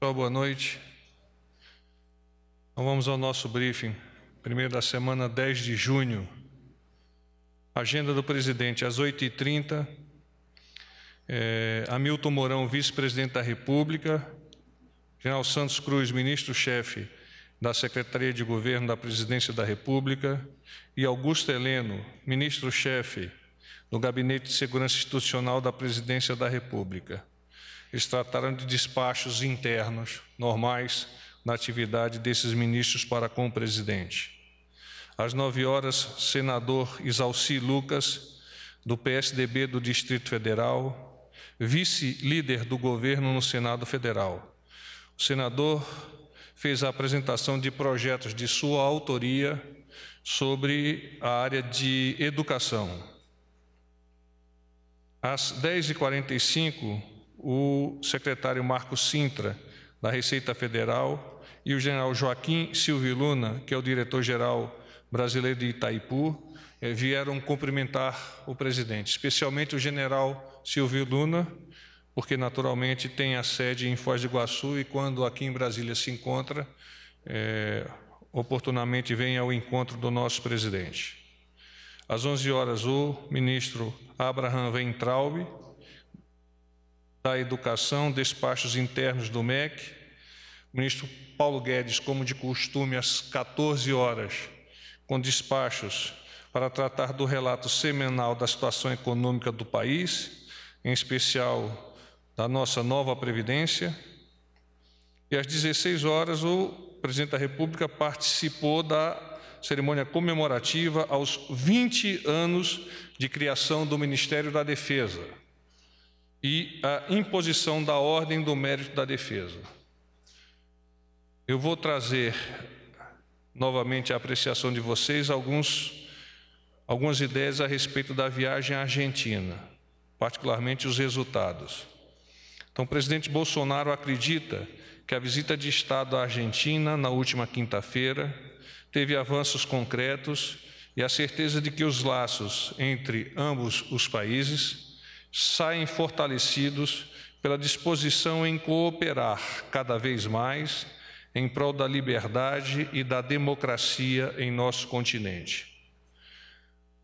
Pessoal, boa noite. Então vamos ao nosso briefing. Primeiro da semana, 10 de junho. Agenda do presidente, às 8h30. É, Hamilton Mourão, vice-presidente da República. General Santos Cruz, ministro-chefe da Secretaria de Governo da Presidência da República. E Augusto Heleno, ministro-chefe do Gabinete de Segurança Institucional da Presidência da República. Eles trataram de despachos internos normais na atividade desses ministros para com o presidente. Às nove horas, senador Isalci Lucas, do PSDB do Distrito Federal, vice-líder do governo no Senado Federal. O senador fez a apresentação de projetos de sua autoria sobre a área de educação. Às 10h45, o secretário Marco Sintra, da Receita Federal, e o general Joaquim Silvio Luna, que é o diretor-geral brasileiro de Itaipu, eh, vieram cumprimentar o presidente, especialmente o general Silvio Luna, porque naturalmente tem a sede em Foz do Iguaçu e quando aqui em Brasília se encontra, é, oportunamente vem ao encontro do nosso presidente. Às 11 horas, o ministro Abraham Weintraub, da Educação, despachos internos do MEC. O ministro Paulo Guedes, como de costume, às 14 horas, com despachos para tratar do relato semanal da situação econômica do país, em especial da nossa nova Previdência. E às 16 horas, o presidente da República participou da cerimônia comemorativa aos 20 anos de criação do Ministério da Defesa e a imposição da ordem do mérito da defesa. Eu vou trazer novamente a apreciação de vocês alguns, algumas ideias a respeito da viagem à Argentina, particularmente os resultados. Então, o presidente Bolsonaro acredita que a visita de Estado à Argentina na última quinta-feira teve avanços concretos e a certeza de que os laços entre ambos os países saem fortalecidos pela disposição em cooperar cada vez mais em prol da liberdade e da democracia em nosso continente.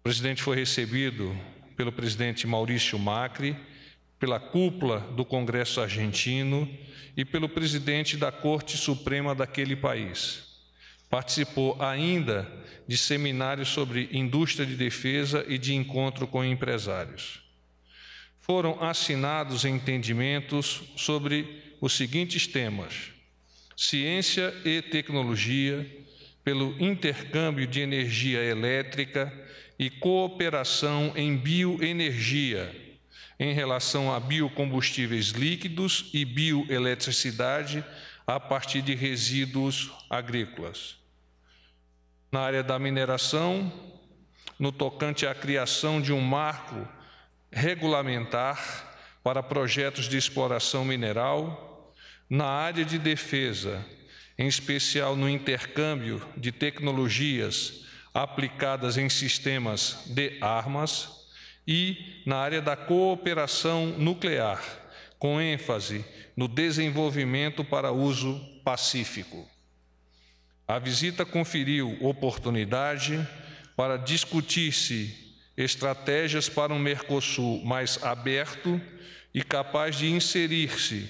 O presidente foi recebido pelo presidente Maurício Macri, pela cúpula do Congresso argentino e pelo presidente da Corte Suprema daquele país. Participou ainda de seminários sobre indústria de defesa e de encontro com empresários foram assinados entendimentos sobre os seguintes temas: ciência e tecnologia, pelo intercâmbio de energia elétrica e cooperação em bioenergia, em relação a biocombustíveis líquidos e bioeletricidade a partir de resíduos agrícolas. Na área da mineração, no tocante à criação de um marco regulamentar para projetos de exploração mineral, na área de defesa, em especial no intercâmbio de tecnologias aplicadas em sistemas de armas, e na área da cooperação nuclear, com ênfase no desenvolvimento para uso pacífico. A visita conferiu oportunidade para discutir-se estratégias para um Mercosul mais aberto e capaz de inserir-se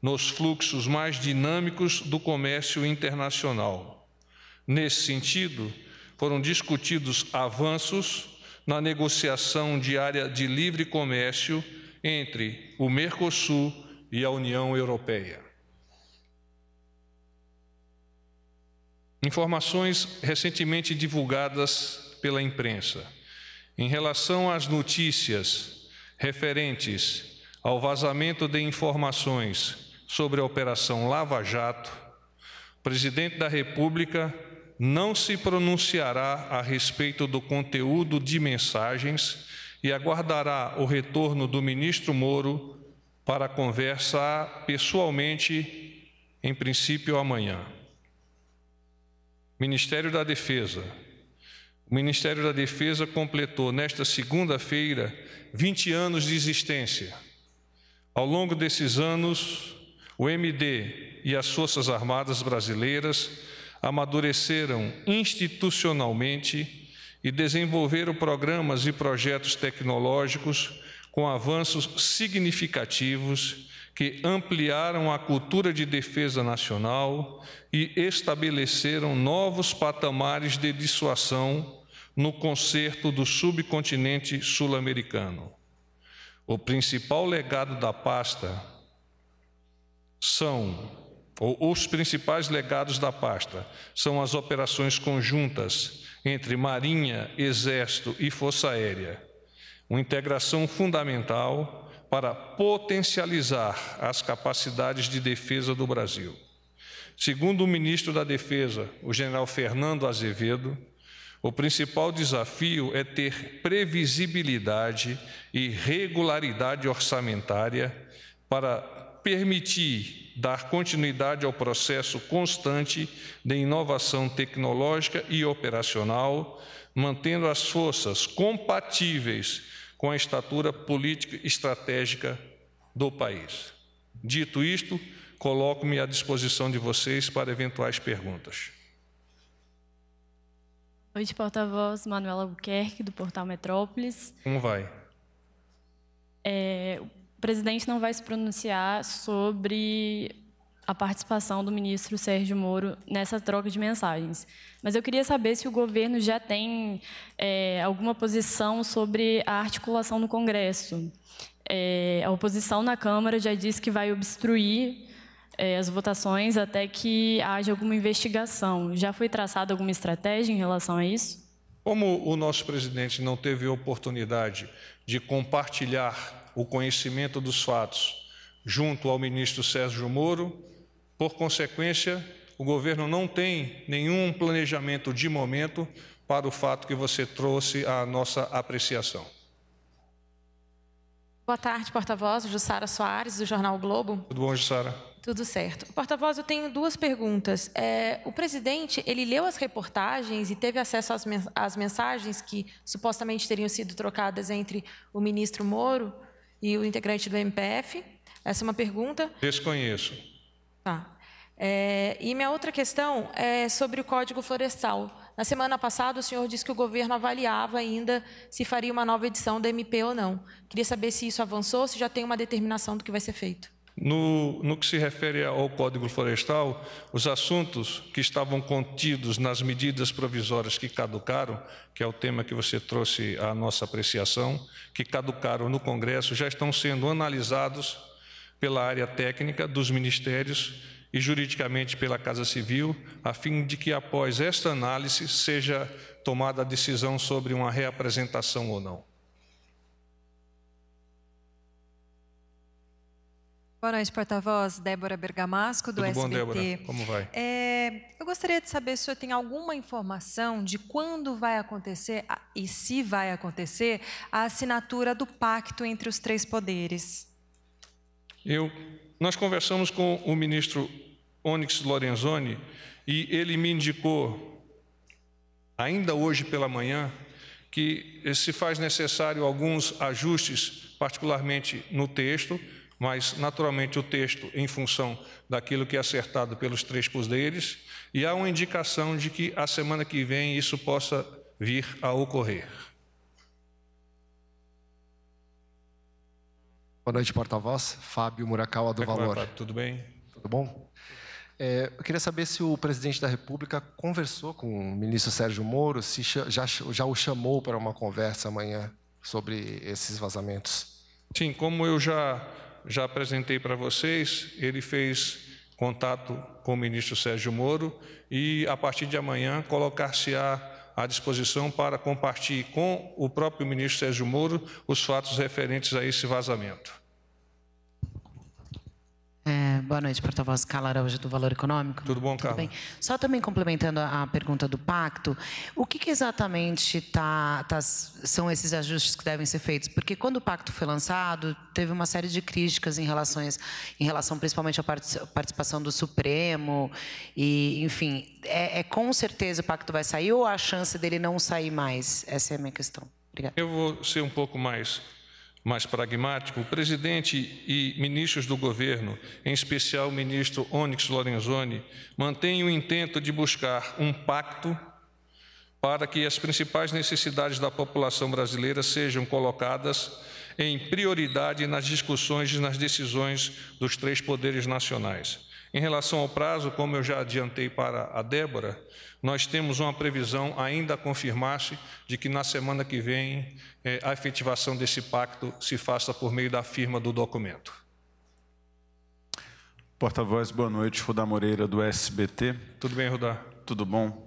nos fluxos mais dinâmicos do comércio internacional. Nesse sentido, foram discutidos avanços na negociação de área de livre comércio entre o Mercosul e a União Europeia. Informações recentemente divulgadas pela imprensa. Em relação às notícias referentes ao vazamento de informações sobre a Operação Lava Jato, o presidente da República não se pronunciará a respeito do conteúdo de mensagens e aguardará o retorno do ministro Moro para conversar pessoalmente, em princípio amanhã. Ministério da Defesa, o Ministério da Defesa completou nesta segunda-feira 20 anos de existência. Ao longo desses anos, o MD e as Forças Armadas Brasileiras amadureceram institucionalmente e desenvolveram programas e projetos tecnológicos com avanços significativos que ampliaram a cultura de defesa nacional e estabeleceram novos patamares de dissuasão no concerto do subcontinente sul-americano. O principal legado da pasta são, ou os principais legados da pasta, são as operações conjuntas entre Marinha, Exército e Força Aérea, uma integração fundamental para potencializar as capacidades de defesa do Brasil. Segundo o ministro da Defesa, o general Fernando Azevedo, o principal desafio é ter previsibilidade e regularidade orçamentária para permitir dar continuidade ao processo constante de inovação tecnológica e operacional, mantendo as forças compatíveis com a estatura política e estratégica do país. Dito isto, coloco-me à disposição de vocês para eventuais perguntas. Noite, porta-voz Manuela Albuquerque, do portal Metrópolis. Como vai? É, o presidente não vai se pronunciar sobre a participação do ministro Sérgio Moro nessa troca de mensagens. Mas eu queria saber se o governo já tem é, alguma posição sobre a articulação no Congresso. É, a oposição na Câmara já disse que vai obstruir é, as votações até que haja alguma investigação. Já foi traçada alguma estratégia em relação a isso? Como o nosso presidente não teve oportunidade de compartilhar o conhecimento dos fatos junto ao ministro Sérgio Moro, por consequência, o governo não tem nenhum planejamento de momento para o fato que você trouxe à nossa apreciação. Boa tarde, porta-voz. Jussara Soares, do Jornal o Globo. Tudo bom, Jussara? Tudo certo. Porta-voz, eu tenho duas perguntas. É, o presidente, ele leu as reportagens e teve acesso às, às mensagens que supostamente teriam sido trocadas entre o ministro Moro e o integrante do MPF? Essa é uma pergunta. Desconheço. Tá. É, e minha outra questão é sobre o Código Florestal. Na semana passada, o senhor disse que o governo avaliava ainda se faria uma nova edição da MP ou não. Queria saber se isso avançou, se já tem uma determinação do que vai ser feito. No, no que se refere ao Código Florestal, os assuntos que estavam contidos nas medidas provisórias que caducaram, que é o tema que você trouxe à nossa apreciação, que caducaram no Congresso, já estão sendo analisados pela área técnica dos ministérios e juridicamente pela Casa Civil, a fim de que após esta análise seja tomada a decisão sobre uma reapresentação ou não. Boa noite, porta-voz Débora Bergamasco, do Tudo SBT. bom, Débora? Como vai? É, eu gostaria de saber se o senhor tem alguma informação de quando vai acontecer e se vai acontecer a assinatura do pacto entre os três poderes. Eu nós conversamos com o ministro Onyx Lorenzoni e ele me indicou, ainda hoje pela manhã, que se faz necessário alguns ajustes, particularmente no texto, mas naturalmente o texto em função daquilo que é acertado pelos três poderes, e há uma indicação de que a semana que vem isso possa vir a ocorrer. Boa noite, porta-voz. Fábio Murakawa do é Valor. Tudo bem? Tudo bom? É, eu queria saber se o presidente da República conversou com o ministro Sérgio Moro, se já, já o chamou para uma conversa amanhã sobre esses vazamentos. Sim, como eu já, já apresentei para vocês, ele fez contato com o ministro Sérgio Moro e, a partir de amanhã, colocar-se-á à disposição para compartilhar com o próprio ministro Sérgio Moro os fatos referentes a esse vazamento. É, boa noite, porta-voz Carla Araújo do Valor Econômico. Tudo bom, Carla? bem. Só também complementando a, a pergunta do pacto, o que, que exatamente tá, tá, são esses ajustes que devem ser feitos? Porque quando o pacto foi lançado, teve uma série de críticas em, relações, em relação principalmente à participação do Supremo, e, enfim, é, é com certeza o pacto vai sair ou há a chance dele não sair mais? Essa é a minha questão. Obrigada. Eu vou ser um pouco mais mais pragmático, o presidente e ministros do governo, em especial o ministro Onyx Lorenzoni, mantêm o intento de buscar um pacto para que as principais necessidades da população brasileira sejam colocadas em prioridade nas discussões e nas decisões dos três poderes nacionais. Em relação ao prazo, como eu já adiantei para a Débora, nós temos uma previsão, ainda a confirmar-se, de que na semana que vem é, a efetivação desse pacto se faça por meio da firma do documento. Porta-voz, boa noite. Rudá Moreira, do SBT. Tudo bem, Rudá? Tudo bom.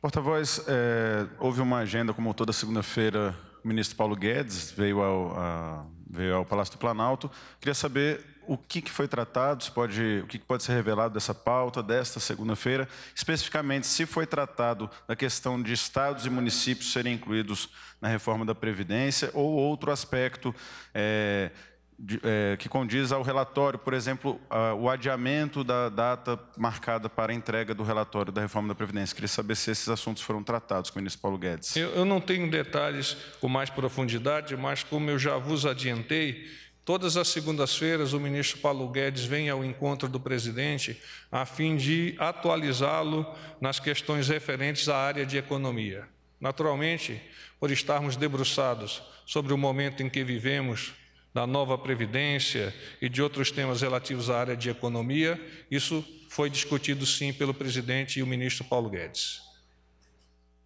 Porta-voz, é, houve uma agenda, como toda segunda-feira, o ministro Paulo Guedes veio ao, a, veio ao Palácio do Planalto. Queria saber o que, que foi tratado, pode, o que, que pode ser revelado dessa pauta, desta segunda-feira, especificamente se foi tratado da questão de estados e municípios serem incluídos na reforma da Previdência ou outro aspecto é, de, é, que condiz ao relatório, por exemplo, a, o adiamento da data marcada para a entrega do relatório da reforma da Previdência. Queria saber se esses assuntos foram tratados com o ministro Paulo Guedes. Eu, eu não tenho detalhes com mais profundidade, mas como eu já vos adiantei, Todas as segundas-feiras, o ministro Paulo Guedes vem ao encontro do presidente a fim de atualizá-lo nas questões referentes à área de economia. Naturalmente, por estarmos debruçados sobre o momento em que vivemos, da nova previdência e de outros temas relativos à área de economia, isso foi discutido sim pelo presidente e o ministro Paulo Guedes.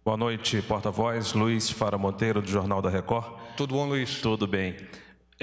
Boa noite, porta-voz Luiz Fara Monteiro, do Jornal da Record. Tudo bom, Luiz? Tudo bem.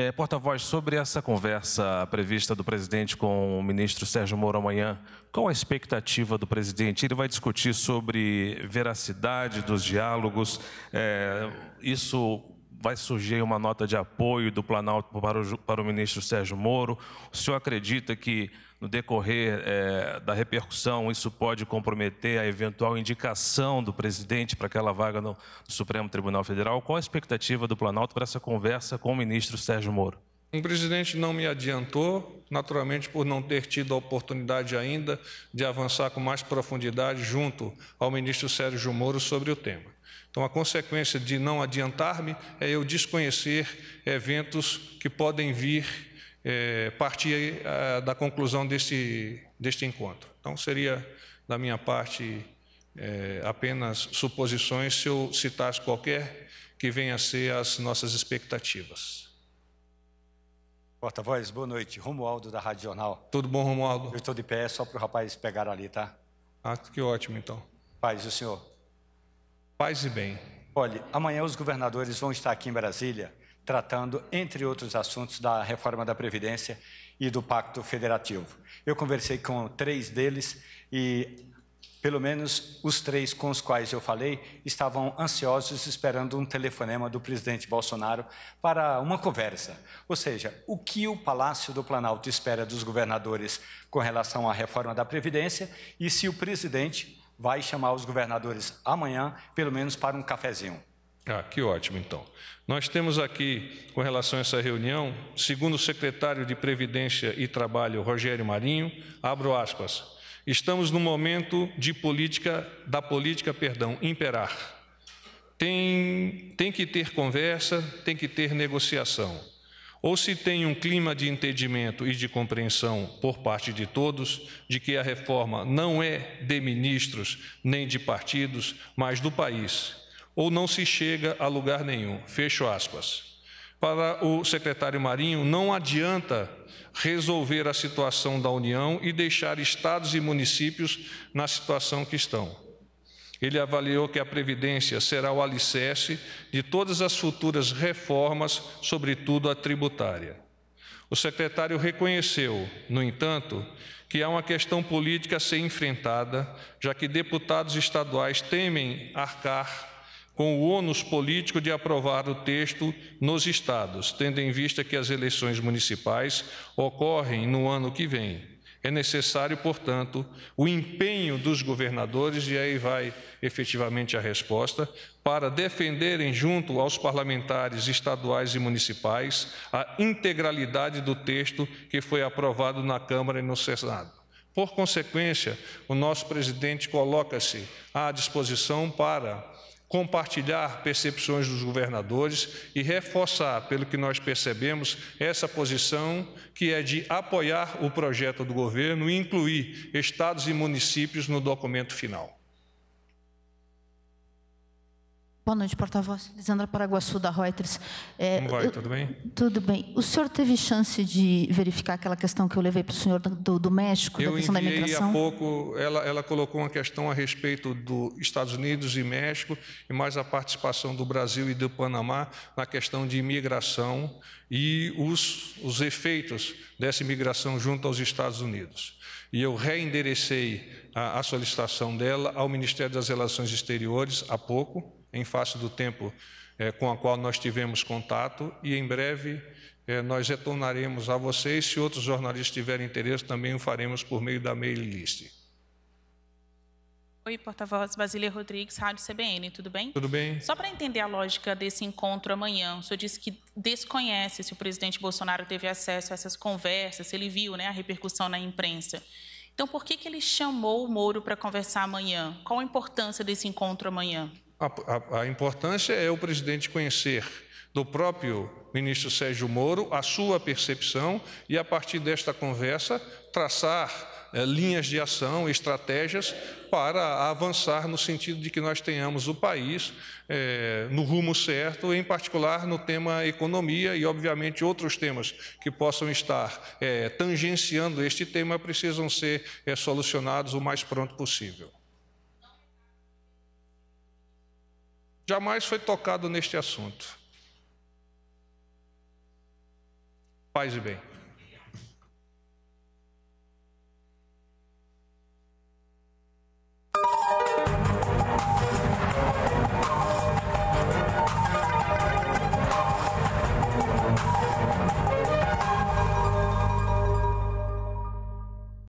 É, Porta-voz, sobre essa conversa prevista do presidente com o ministro Sérgio Moro amanhã, qual a expectativa do presidente? Ele vai discutir sobre veracidade dos diálogos, é, isso vai surgir uma nota de apoio do Planalto para o, para o ministro Sérgio Moro? O senhor acredita que no decorrer é, da repercussão, isso pode comprometer a eventual indicação do presidente para aquela vaga no, no Supremo Tribunal Federal. Qual a expectativa do Planalto para essa conversa com o ministro Sérgio Moro? O presidente não me adiantou, naturalmente por não ter tido a oportunidade ainda de avançar com mais profundidade junto ao ministro Sérgio Moro sobre o tema. Então, a consequência de não adiantar-me é eu desconhecer eventos que podem vir é, partir a, é, da conclusão deste, deste encontro. Então, seria da minha parte é, apenas suposições se eu citasse qualquer que venha a ser as nossas expectativas. Porta-voz, boa noite. Romualdo, da Rádio Jornal. Tudo bom, Romualdo? Eu estou de pé só para o rapaz pegar ali, tá? Ah, que ótimo, então. Paz, o senhor? Paz e bem. Olhe, amanhã os governadores vão estar aqui em Brasília tratando, entre outros assuntos, da reforma da Previdência e do Pacto Federativo. Eu conversei com três deles e, pelo menos, os três com os quais eu falei estavam ansiosos esperando um telefonema do presidente Bolsonaro para uma conversa. Ou seja, o que o Palácio do Planalto espera dos governadores com relação à reforma da Previdência e se o presidente vai chamar os governadores amanhã, pelo menos para um cafezinho. Ah, que ótimo, então. Nós temos aqui, com relação a essa reunião, segundo o secretário de Previdência e Trabalho, Rogério Marinho, abro aspas, estamos no momento de política, da política, perdão, imperar. Tem, tem que ter conversa, tem que ter negociação. Ou se tem um clima de entendimento e de compreensão por parte de todos de que a reforma não é de ministros nem de partidos, mas do país ou não se chega a lugar nenhum. Fecho aspas. Para o secretário Marinho, não adianta resolver a situação da União e deixar estados e municípios na situação que estão. Ele avaliou que a Previdência será o alicerce de todas as futuras reformas, sobretudo a tributária. O secretário reconheceu, no entanto, que há uma questão política a ser enfrentada, já que deputados estaduais temem arcar com o ônus político de aprovar o texto nos estados, tendo em vista que as eleições municipais ocorrem no ano que vem. É necessário, portanto, o empenho dos governadores, e aí vai efetivamente a resposta, para defenderem, junto aos parlamentares estaduais e municipais, a integralidade do texto que foi aprovado na Câmara e no Senado. Por consequência, o nosso presidente coloca-se à disposição para compartilhar percepções dos governadores e reforçar, pelo que nós percebemos, essa posição que é de apoiar o projeto do governo e incluir estados e municípios no documento final. Boa noite, porta-voz. Lisandra Paraguaçu, da Reuters. É, Como vai? Tudo bem? Tudo bem. O senhor teve chance de verificar aquela questão que eu levei para o senhor do, do México, eu da questão da imigração? há pouco, ela, ela colocou uma questão a respeito dos Estados Unidos e México, e mais a participação do Brasil e do Panamá na questão de imigração e os, os efeitos dessa imigração junto aos Estados Unidos. E eu reenderecei a, a solicitação dela ao Ministério das Relações Exteriores há pouco, em face do tempo é, com a qual nós tivemos contato e em breve é, nós retornaremos a vocês. Se outros jornalistas tiverem interesse, também o faremos por meio da mail list. Oi, porta-voz Basília Rodrigues, Rádio CBN, tudo bem? Tudo bem. Só para entender a lógica desse encontro amanhã, o senhor disse que desconhece se o presidente Bolsonaro teve acesso a essas conversas, se ele viu né, a repercussão na imprensa. Então, por que, que ele chamou o Moro para conversar amanhã? Qual a importância desse encontro amanhã? A, a, importância é o presidente conhecer do próprio ministro Sérgio Moro a sua percepção e, a partir desta conversa, traçar eh, linhas de ação, estratégias para avançar no sentido de que nós tenhamos o país eh, no rumo certo, em particular no tema economia e, obviamente, outros temas que possam estar eh, tangenciando este tema precisam ser solucionados o mais pronto possível. Jamais foi tocado neste assunto. Paz e bem.